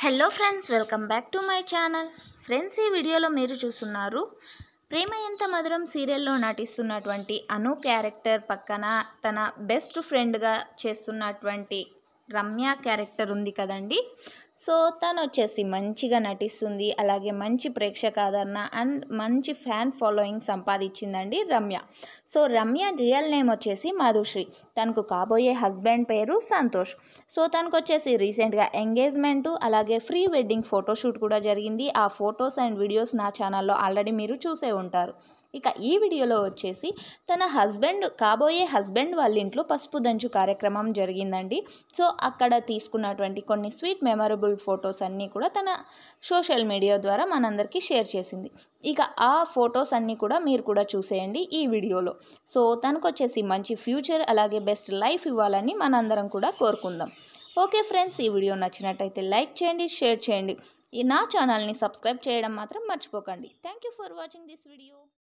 hello friends welcome back to my channel friends ఈ వీడియోలో మీరు చూస్తున్నారు ప్రేమ ఎంత మధురం సీరియల్లో నటిస్తున్నటువంటి అను క్యారెక్టర్ పక్కన తన బెస్ట్ ఫ్రెండ్గా చేస్తున్నటువంటి రమ్య క్యారెక్టర్ ఉంది కదండి సో తను వచ్చేసి మంచిగా నటిస్తుంది అలాగే మంచి ప్రేక్షక ఆదరణ అండ్ మంచి ఫ్యాన్ ఫాలోయింగ్ సంపాదించిందండి Ramya so Ramya real name వచ్చేసి మధుశ్రీ తనకు కాబోయే హస్బెండ్ పేరు సంతోష్ సో తనకు వచ్చేసి రీసెంట్గా ఎంగేజ్మెంటు అలాగే ఫ్రీ వెడ్డింగ్ ఫోటోషూట్ కూడా జరిగింది ఆ ఫొటోస్ అండ్ వీడియోస్ నా ఛానల్లో ఆల్రెడీ మీరు చూసే ఉంటారు ఇక ఈ వీడియోలో వచ్చేసి తన హస్బెండ్ కాబోయే హస్బెండ్ వాళ్ళ ఇంట్లో పసుపు దంచు కార్యక్రమం జరిగిందండి సో అక్కడ తీసుకున్నటువంటి కొన్ని స్వీట్ మెమరబుల్ ఫొటోస్ అన్నీ కూడా తన సోషల్ మీడియా ద్వారా మనందరికీ షేర్ చేసింది ఇక ఆ ఫొటోస్ అన్నీ కూడా మీరు కూడా చూసేయండి ఈ వీడియోలో సో తనకు వచ్చేసి మంచి ఫ్యూచర్ అలాగే బెస్ట్ లైఫ్ ఇవ్వాలని మనందరం కూడా కోరుకుందాం ఓకే ఫ్రెండ్స్ ఈ వీడియో నచ్చినట్టయితే లైక్ చేయండి షేర్ చేయండి ఈ నా ఛానల్ని సబ్స్క్రైబ్ చేయడం మాత్రం మర్చిపోకండి thank you for watching this video